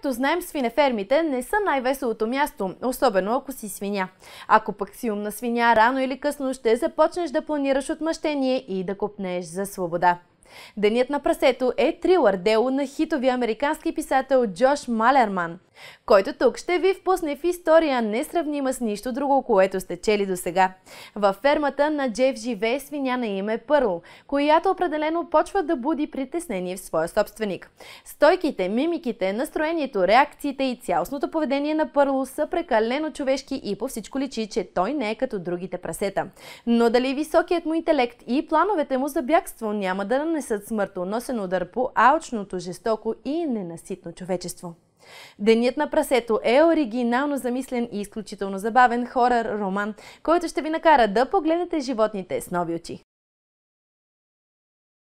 Както знаем, свинефермите не са най-веселото място, особено ако си свиня. Ако пък си умна свиня, рано или късно ще започнеш да планираш отмъщение и да купнеш за свобода. Денят на прасето е трилър дело на хитови американски писател Джош Малерман – който тук ще ви впусне в история несравнима с нищо друго, което сте чели до сега. Във фермата на Джеф живее свиня на име Пърл, която определено почва да буди притеснение в своя собственик. Стойките, мимиките, настроението, реакциите и цялостното поведение на Пърл са прекалено човешки и по всичко личи, че той не е като другите прасета. Но дали високият му интелект и плановете му за бягство няма да нанесат смъртоносен удар по алчното, жестоко и ненаситно човечество? Денят на прасето е оригинално замислен и изключително забавен хорър роман, който ще ви накара да погледнете животните с нови очи.